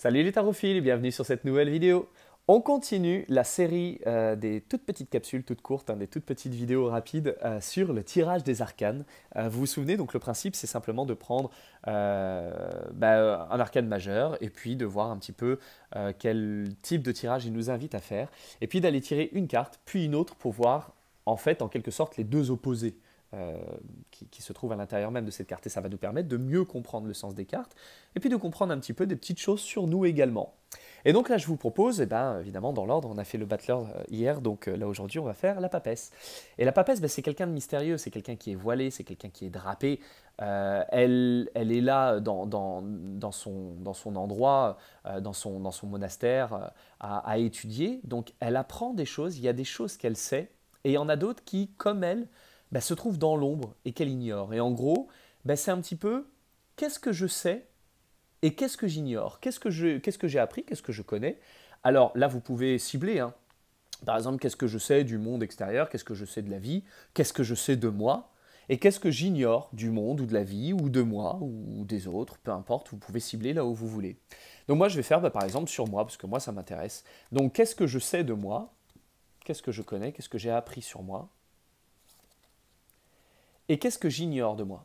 Salut les tarophiles et bienvenue sur cette nouvelle vidéo. On continue la série euh, des toutes petites capsules, toutes courtes, hein, des toutes petites vidéos rapides euh, sur le tirage des arcanes. Euh, vous vous souvenez, donc le principe c'est simplement de prendre bah, un arcane majeur et puis de voir un petit peu quel type de tirage il nous invite à faire. Et puis d'aller tirer une carte, puis une autre pour voir en fait en quelque sorte les deux opposés. Euh, qui, se trouve à l'intérieur même de cette carte. Et ça va nous permettre de mieux comprendre le sens des cartes et puis de comprendre un petit peu des petites choses sur nous également. Et donc là, je vous propose, eh ben, évidemment, dans l'ordre, on a fait le battleur euh, hier, donc euh, là aujourd'hui, on va faire la papesse. Et la papesse, ben, c'est quelqu'un de mystérieux, c'est quelqu'un qui est voilé, c'est quelqu'un qui est drapé. elle, elle est là dans, son, dans son endroit, dans, son, dans son monastère, à, à étudier. Donc elle apprend des choses, il y a des choses qu'elle sait, et il y en a d'autres qui, comme elle, bah, se trouve dans l'ombre et qu'elle ignore. Et en gros, bah, c'est un petit peu qu'est-ce que je sais et qu'est-ce que j'ignore Qu'est-ce que j'ai appris Qu'est-ce que je connais Alors là, vous pouvez cibler. Hein. Par exemple, qu'est-ce que je sais du monde extérieur Qu'est-ce que je sais de la vie Qu'est-ce que je sais de moi Et qu'est-ce que j'ignore du monde ou de la vie ou de moi ou des autres Peu importe, vous pouvez cibler là où vous voulez. Donc moi, je vais faire bah, par exemple sur moi, parce que moi, ça m'intéresse. Donc qu'est-ce que je sais de moi Qu'est-ce que je connais Qu'est-ce que j'ai appris sur moi et qu'est-ce que j'ignore de moi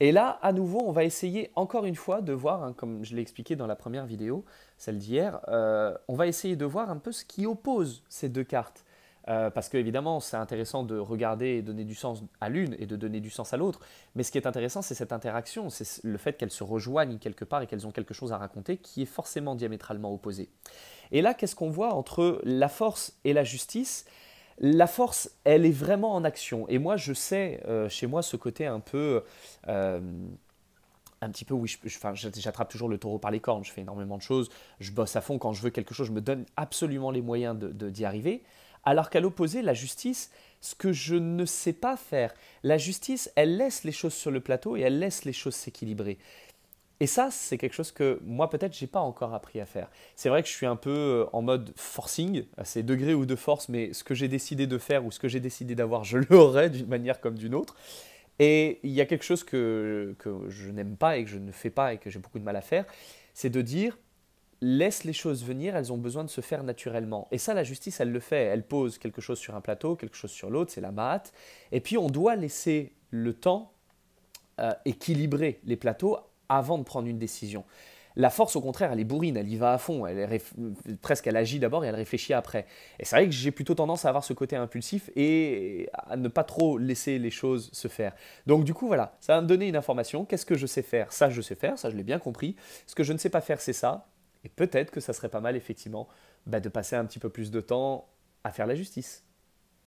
Et là, à nouveau, on va essayer encore une fois de voir, hein, comme je l'ai expliqué dans la première vidéo, celle d'hier, euh, on va essayer de voir un peu ce qui oppose ces deux cartes. Euh, parce que évidemment, c'est intéressant de regarder et donner du sens à l'une et de donner du sens à l'autre. Mais ce qui est intéressant, c'est cette interaction, c'est le fait qu'elles se rejoignent quelque part et qu'elles ont quelque chose à raconter qui est forcément diamétralement opposé. Et là, qu'est-ce qu'on voit entre la force et la justice la force, elle est vraiment en action. Et moi, je sais euh, chez moi ce côté un peu euh, un petit peu, oui, j'attrape toujours le taureau par les cornes, je fais énormément de choses, je bosse à fond quand je veux quelque chose, je me donne absolument les moyens d'y de, d'y arriver. Alors qu'à l'opposé, la justice, ce que je ne sais pas faire, la justice, elle laisse les choses sur le plateau et elle laisse les choses s'équilibrer. Et ça, c'est quelque chose que moi, peut-être, j'ai pas encore appris à faire. C'est vrai que je suis un peu euh, en mode forcing, à ces degrés ou de force, mais ce que j'ai décidé de faire ou ce que j'ai décidé d'avoir, je l'aurai d'une manière comme d'une autre. Et il y a quelque chose que, que je n'aime pas et que je ne fais pas et que j'ai beaucoup de mal à faire, c'est de dire laisse les choses venir, elles ont besoin de se faire naturellement. Et ça, la justice, elle le fait. Elle pose quelque chose sur un plateau, quelque chose sur l'autre, c'est la maat. Et puis, on doit laisser le temps euh, équilibrer les plateaux avant de prendre une décision. La force, au contraire, elle est bourrine, elle y va à fond, elle presque elle agit d'abord et elle réfléchit après. Et c'est vrai que j'ai plutôt tendance à avoir ce côté impulsif et à ne pas trop laisser les choses se faire. Donc du coup, voilà, ça va me donner une information. Qu'est-ce que je sais faire Ça, je sais faire, ça, je l'ai bien compris. Ce que je ne sais pas faire, c'est ça. Et peut-être que ça serait pas mal, effectivement, bah, de passer un petit peu plus de temps à faire la justice,